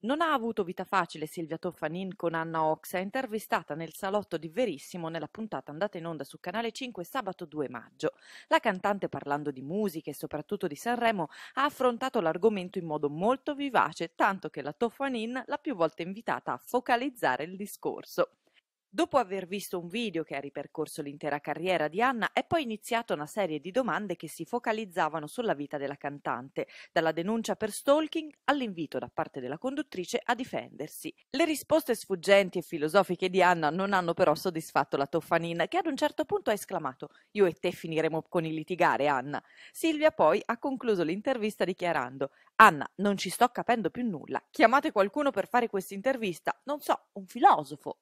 Non ha avuto vita facile Silvia Toffanin con Anna Oxa, intervistata nel salotto di Verissimo nella puntata andata in onda su Canale 5 sabato 2 maggio. La cantante, parlando di musica e soprattutto di Sanremo, ha affrontato l'argomento in modo molto vivace, tanto che la Toffanin l'ha più volte invitata a focalizzare il discorso. Dopo aver visto un video che ha ripercorso l'intera carriera di Anna, è poi iniziata una serie di domande che si focalizzavano sulla vita della cantante, dalla denuncia per stalking all'invito da parte della conduttrice a difendersi. Le risposte sfuggenti e filosofiche di Anna non hanno però soddisfatto la Toffanin, che ad un certo punto ha esclamato Io e te finiremo con il litigare, Anna. Silvia poi ha concluso l'intervista dichiarando Anna, non ci sto capendo più nulla. Chiamate qualcuno per fare questa intervista. Non so, un filosofo.